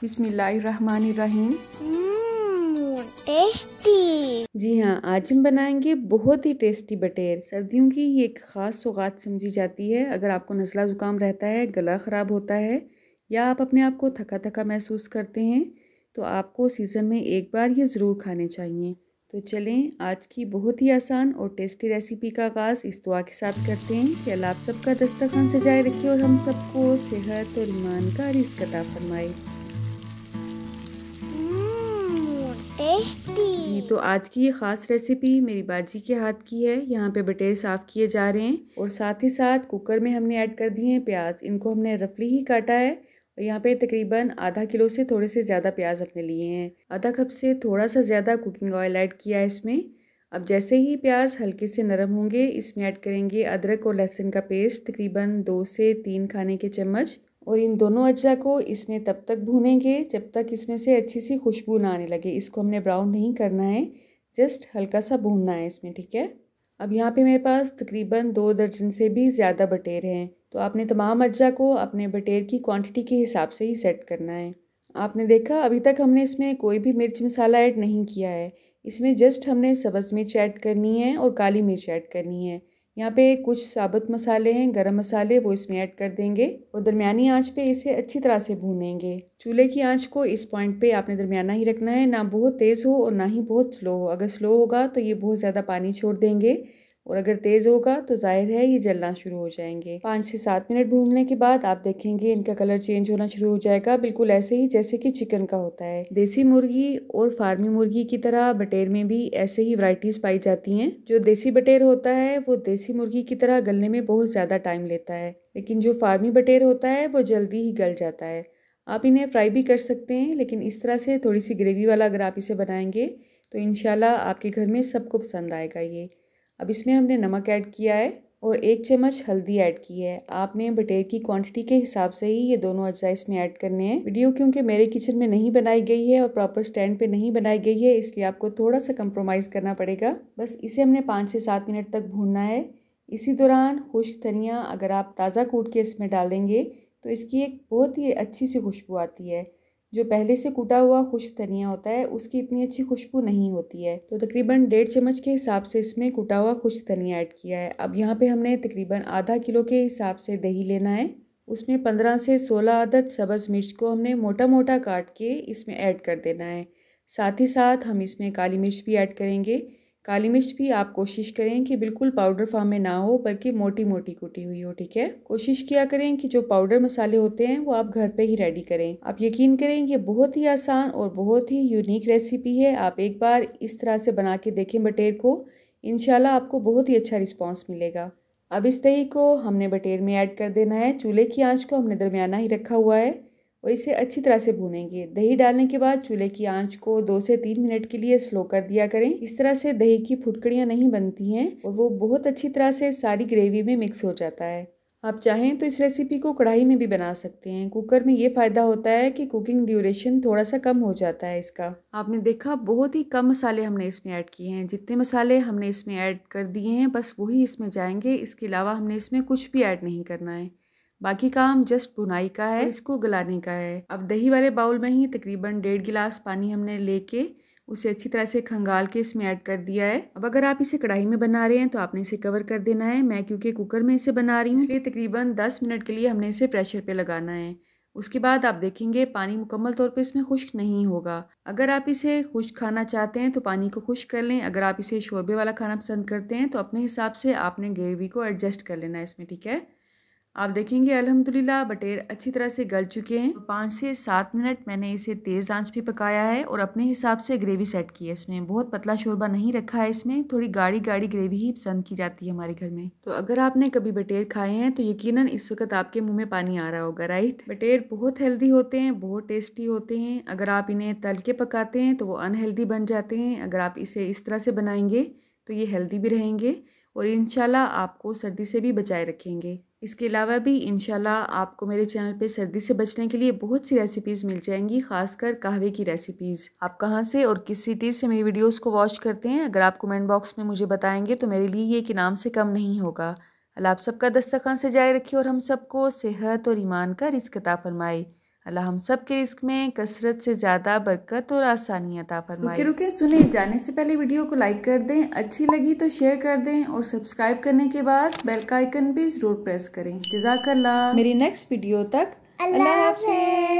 बिस्मिल्लाहिर्रहमानिर्रहीम tasty mmm, जी हाँ आज हम बनाएंगे बहुत ही टेस्टी बटेर सर्दियों की ये एक ख़ास सौगात समझी जाती है अगर आपको नज़ला ज़ुकाम रहता है गला ख़राब होता है या आप अपने आप को थका थका महसूस करते हैं तो आपको सीज़न में एक बार ये ज़रूर खाने चाहिए तो चलें आज की बहुत ही आसान और टेस्टी रेसिपी का आगाज़ इस दुआ के साथ करते हैं कि अल्लाह आप सबका दस्तरखान सजाए रखे और हम सबको सेहत और ईमान का रिस्क अता फरमाए टेस्टी जी तो आज की ये खास रेसिपी मेरी बाजी के हाथ की है यहाँ पे बटेर साफ किए जा रहे हैं और साथ ही साथ कुकर में हमने ऐड कर दिए हैं प्याज इनको हमने रफली ही काटा है और यहाँ पे तकरीबन आधा किलो से थोड़े से ज़्यादा प्याज अपने लिए हैं आधा कप से थोड़ा सा ज़्यादा कुकिंग ऑयल ऐड किया है इसमें अब जैसे ही प्याज हल्के से नरम होंगे इसमें ऐड करेंगे अदरक और लहसुन का पेस्ट तकरीबन दो से तीन खाने के चम्मच और इन दोनों अज्जा को इसमें तब तक भूनेंगे जब तक इसमें से अच्छी सी खुशबू ना आने लगे इसको हमने ब्राउन नहीं करना है जस्ट हल्का सा भूनना है इसमें ठीक है अब यहाँ पे मेरे पास तकरीबन दो दर्जन से भी ज़्यादा बटेर हैं तो आपने तमाम अज्जा को अपने बटेर की क्वांटिटी के हिसाब से ही सेट करना है आपने देखा अभी तक हमने इसमें कोई भी मिर्च मसाला ऐड नहीं किया है इसमें जस्ट हमने सब्ज़ मिर्च ऐड करनी है और काली मिर्च ऐड करनी है यहाँ पे कुछ साबुत मसाले हैं गरम मसाले वो इसमें ऐड कर देंगे और दरमियानी आंच पे इसे अच्छी तरह से भूनेंगे चूल्हे की आंच को इस पॉइंट पे आपने दरमियाना ही रखना है ना बहुत तेज़ हो और ना ही बहुत स्लो हो अगर स्लो होगा तो ये बहुत ज़्यादा पानी छोड़ देंगे और अगर तेज़ होगा तो ज़ाहिर है ये जलना शुरू हो जाएंगे पाँच से सात मिनट भूनने के बाद आप देखेंगे इनका कलर चेंज होना शुरू हो जाएगा बिल्कुल ऐसे ही जैसे कि चिकन का होता है देसी मुर्गी और फार्मी मुर्गी की तरह बटेर में भी ऐसे ही वराइटीज़ पाई जाती हैं जो देसी बटेर होता है वो देसी मुर्गी की तरह गलने में बहुत ज़्यादा टाइम लेता है लेकिन जो फार्मी बटेर होता है वो जल्दी ही गल जाता है आप इन्हें फ्राई भी कर सकते हैं लेकिन इस तरह से थोड़ी सी ग्रेवी वाला अगर आप इसे बनाएंगे तो इन आपके घर में सबको पसंद आएगा ये अब इसमें हमने नमक ऐड किया है और एक चम्मच हल्दी ऐड की है आपने बटेर की क्वांटिटी के हिसाब से ही ये दोनों अज्जा इसमें ऐड करने हैं वीडियो क्योंकि मेरे किचन में नहीं बनाई गई है और प्रॉपर स्टैंड पे नहीं बनाई गई है इसलिए आपको थोड़ा सा कंप्रोमाइज करना पड़ेगा बस इसे हमने पाँच से सात मिनट तक भूनना है इसी दौरान खुश्क धनिया अगर आप ताज़ा कूट के इसमें डालेंगे तो इसकी एक बहुत ही अच्छी सी खुशबू आती है जो पहले से कूटा हुआ खुश धनिया होता है उसकी इतनी अच्छी खुशबू नहीं होती है तो तकरीबन डेढ़ चम्मच के हिसाब से इसमें कूटा हुआ खुश धनिया ऐड किया है अब यहाँ पे हमने तकरीबन आधा किलो के हिसाब से दही लेना है उसमें पंद्रह से सोलह आदद सब्ज़ मिर्च को हमने मोटा मोटा काट के इसमें ऐड कर देना है साथ ही साथ हम इसमें काली मिर्च भी ऐड करेंगे काली मिर्च भी आप कोशिश करें कि बिल्कुल पाउडर फॉर्म में ना हो बल्कि मोटी मोटी कुटी हुई हो ठीक है कोशिश किया करें कि जो पाउडर मसाले होते हैं वो आप घर पे ही रेडी करें आप यकीन करें ये बहुत ही आसान और बहुत ही यूनिक रेसिपी है आप एक बार इस तरह से बना के देखें बटेर को इनशाला आपको बहुत ही अच्छा रिस्पॉन्स मिलेगा अब इस दही को हमने बटेर में ऐड कर देना है चूल्हे की आँच को हमने दरमियाना ही रखा हुआ है और इसे अच्छी तरह से भूनेंगे दही डालने के बाद चूल्हे की आंच को दो से तीन मिनट के लिए स्लो कर दिया करें इस तरह से दही की फुटकड़ियाँ नहीं बनती हैं और वो बहुत अच्छी तरह से सारी ग्रेवी में मिक्स हो जाता है आप चाहें तो इस रेसिपी को कढ़ाई में भी बना सकते हैं कुकर में ये फ़ायदा होता है कि कुकिंग ड्यूरेशन थोड़ा सा कम हो जाता है इसका आपने देखा बहुत ही कम मसाले हमने इसमें ऐड किए हैं जितने मसाले हमने इसमें ऐड कर दिए हैं बस वही इसमें जाएंगे इसके अलावा हमने इसमें कुछ भी ऐड नहीं करना है बाकी काम जस्ट बुनाई का है इसको गलाने का है अब दही वाले बाउल में ही तकरीबन डेढ़ गिलास पानी हमने लेके उसे अच्छी तरह से खंगाल के इसमें ऐड कर दिया है अब अगर आप इसे कढ़ाई में बना रहे हैं तो आपने इसे कवर कर देना है मैं क्योंकि कुकर में इसे बना रही हूँ इसलिए तकरीबन 10 मिनट के लिए हमने इसे प्रेशर पे लगाना है उसके बाद आप देखेंगे पानी मुकम्मल तौर पे इसमें खुश्क नहीं होगा अगर आप इसे खुश्क खाना चाहते हैं तो पानी को खुश कर लें अगर आप इसे शोरबे वाला खाना पसंद करते हैं तो अपने हिसाब से आपने ग्रेवी को एडजस्ट कर लेना है इसमें ठीक है आप देखेंगे अल्हम्दुलिल्लाह बटेर अच्छी तरह से गल चुके हैं तो पाँच से सात मिनट मैंने इसे तेज़ आंच पे पकाया है और अपने हिसाब से ग्रेवी सेट की है इसमें बहुत पतला शोरबा नहीं रखा है इसमें थोड़ी गाढ़ी गाढ़ी ग्रेवी ही पसंद की जाती है हमारे घर में तो अगर आपने कभी बटेर खाए हैं तो यकीन इस वक्त आपके मुँह में पानी आ रहा होगा राइट बटेर बहुत हेल्दी होते हैं बहुत टेस्टी होते हैं अगर आप इन्हें तल के पकाते हैं तो वो अनहेल्दी बन जाते हैं अगर आप इसे इस तरह से बनाएंगे तो ये हेल्दी भी रहेंगे और इन आपको सर्दी से भी बचाए रखेंगे इसके अलावा भी इन आपको मेरे चैनल पे सर्दी से बचने के लिए बहुत सी रेसिपीज़ मिल जाएंगी खासकर कहवे की रेसिपीज़ आप कहाँ से और किस सिटी से मेरी वीडियोस को वॉच करते हैं अगर आप कमेंट बॉक्स में मुझे बताएंगे तो मेरे लिए ये इनाम से कम नहीं होगा अल्लाह आप सबका दस्तखान से जाए रखिए और हम सबको सेहत और ईमान का रिस्कता फरमाए अल्लाह हम सब के रिस्क में कसरत से ज़्यादा बरकत और आसानी अता फरमाए रुके रुके सुने जाने से पहले वीडियो को लाइक कर दें अच्छी लगी तो शेयर कर दें और सब्सक्राइब करने के बाद बेल का आइकन भी ज़रूर प्रेस करें जजाकल्ला मेरी नेक्स्ट वीडियो तक अल्लाह हाफिज